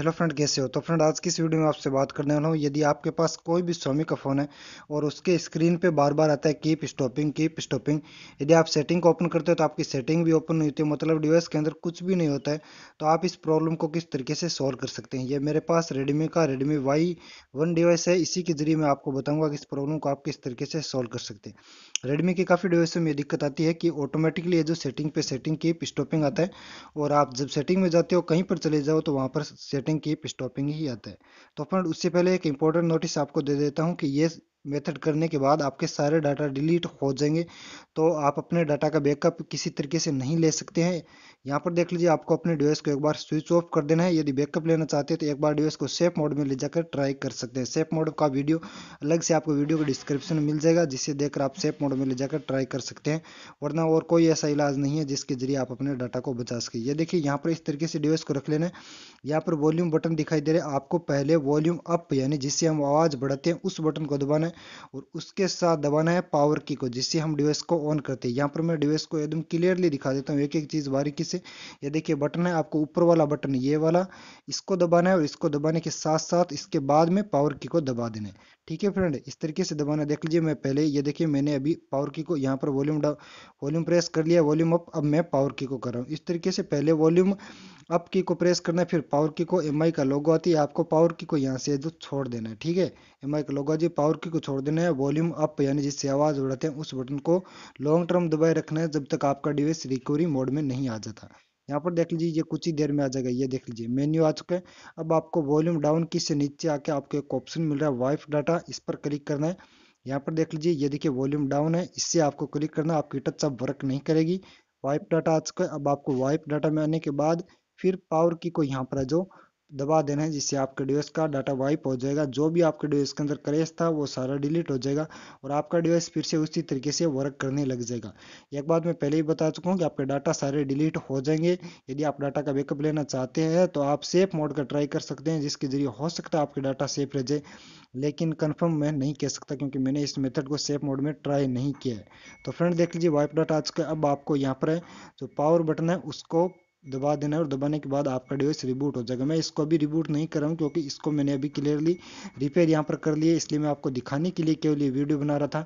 hello friend कैसे हो तो फ्रेंड आज की इस वीडियो में आपसे बात करने वाला हूँ यदि आपके पास कोई भी सोमी का फ़ोन है और उसके स्क्रीन पे बार बार आता है कीप स्टॉपिंग कीप स्टॉपिंग यदि आप सेटिंग को ओपन करते हो तो आपकी सेटिंग भी ओपन नहीं होती मतलब डिवाइस के अंदर कुछ भी नहीं होता है तो आप इस प्रॉब्लम को किस तरीके से सॉल्व कर सकते हैं ये मेरे पास रेडमी का रेडमी वाई वन डिवाइस है इसी के जरिए मैं आपको बताऊँगा कि इस प्रॉब्लम को आप किस तरीके से सॉल्व कर सकते हैं रेडमी के काफ़ी डिवाइसों में दिक्कत आती है कि ऑटोमेटिकली ये जो सेटिंग पे सेटिंग कीप स्टॉपिंग आता है और आप जब सेटिंग में जाते हो कहीं पर चले जाओ तो वहाँ पर सेटिंग स्टार्टिंग कीप स्टॉपिंग ही आता है तो फ्रेंड उससे पहले एक इंपॉर्टेंट नोटिस आपको दे देता हूँ कि ये मेथड करने के बाद आपके सारे डाटा डिलीट हो जाएंगे तो आप अपने डाटा का बैकअप किसी तरीके से नहीं ले सकते हैं यहाँ पर देख लीजिए आपको अपने डिवाइस को एक बार स्विच ऑफ कर देना है यदि बैकअप लेना चाहते हैं तो एक बार डिवाइस को सेफ मोड में ले जाकर ट्राई कर सकते हैं सेफ मोड का वीडियो अलग से आपको वीडियो का डिस्क्रिप्शन में मिल जाएगा जिसे देखकर आप सेफ मोड में ले जाकर ट्राई कर सकते हैं वरना और कोई ऐसा इलाज नहीं है जिसके जरिए आप अपने डाटा को बचा सके ये देखिए यहाँ पर इस तरीके से डिवाइस को रख लेना है यहाँ पर वॉल्यूम बटन दिखाई दे रहे हैं आपको पहले वॉल्यूम अप यानी जिससे हम आवाज़ बढ़ाते हैं उस बटन को दबाना है और उसके साथ दबाना है पावर की को जिससे हम डिवाइस को ऑन करते हैं यहाँ पर मैं डिवाइस को एकदम क्लियरली दिखा देता हूँ एक एक चीज़ बारीकी से ये देखिए बटन है आपको ऊपर वाला बटन ये वाला इसको दबाना है और इसको दबाने के साथ साथ इसके बाद में पावर की को दबा देना है ठीक है फ्रेंड इस तरीके से दबाना देख लीजिए मैं पहले ये देखिए मैंने अभी पावर की को यहाँ पर वॉल्यूम वॉल्यूम प्रेस कर लिया वॉल्यूम अप अब मैं पावर की को कर रहा हूँ इस तरीके से पहले वॉल्यूम अप की को प्रेस करना है फिर पावर की को एमआई का लोगो आती है आपको पावर की को यहाँ से छोड़ देना है ठीक है एमआई का लोगो आती है पावर की को छोड़ देना है वॉल्यूम अप यानी जिससे आवाज़ उड़ाते हैं उस बटन को लॉन्ग टर्म दबाए रखना है जब तक आपका डिवाइस रिकवरी मोड में नहीं आ जाता यहाँ पर देख लीजिए ये कुछ ही देर में आ जाएगा ये देख लीजिए मेन्यू आ चुका है अब आपको वॉल्यूम डाउन की से नीचे आके आपको एक ऑप्शन मिल रहा है वाइफ डाटा इस पर क्लिक करना है यहाँ पर देख लीजिए ये देखिए वॉल्यूम डाउन है इससे आपको क्लिक करना आपकी टच अब वर्क नहीं करेगी वाइप डाटा आ चुका है अब आपको वाइप डाटा में आने के बाद फिर पावर की को यहाँ पर जो दबा देना है जिससे आपके डिवाइस का डाटा वाइप हो जाएगा जो भी आपके डिवाइस के अंदर क्रेश था वो सारा डिलीट हो जाएगा और आपका डिवाइस फिर से उसी तरीके से वर्क करने लग जाएगा एक बात मैं पहले ही बता चुका हूँ कि आपके डाटा सारे डिलीट हो जाएंगे यदि आप डाटा का बैकअप लेना चाहते हैं तो आप सेफ मोड का ट्राई कर सकते हैं जिसके जरिए हो सकता है आपके डाटा सेफ रह जाए लेकिन कन्फर्म मैं नहीं कह सकता क्योंकि मैंने इस मेथड को सेफ मोड में ट्राई नहीं किया है तो फ्रेंड देख लीजिए वाइप डाटा आज का अब आपको यहाँ पर जो पावर बटन है उसको दबा देना है और दबाने के बाद आपका डिवाइस रिबूट हो जाएगा मैं इसको अभी रिबूट नहीं कर रहा हूँ क्योंकि इसको मैंने अभी क्लियरली रिपेयर यहाँ पर कर लिया इसलिए मैं आपको दिखाने के लिए केवल ये वीडियो बना रहा था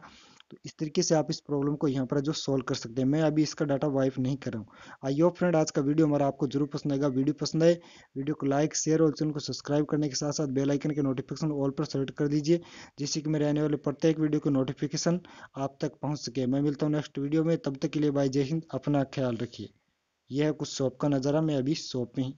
तो इस तरीके से आप इस प्रॉब्लम को यहाँ पर जो सॉल्व कर सकते हैं मैं अभी इसका डाटा वाइफ नहीं कर रहा हूँ आई होप फ्रेंड आज का वीडियो हमारा आपको जरूर पसंद आएगा वीडियो पसंद आए वीडियो को लाइक शेयर और चैनल को सब्सक्राइब करने के साथ साथ बेल आइकन के नोटिफिकेशन ऑल पर सेलेक्ट कर दीजिए जिससे कि मेरे आने वाले प्रत्येक वीडियो के नोटिफिकेशन आप तक पहुँच सके मैं मिलता हूँ नेक्स्ट वीडियो में तब तक के लिए बाय जय हिंद अपना ख्याल रखिए यह कुछ शॉप का नजारा मैं अभी शॉप में ही--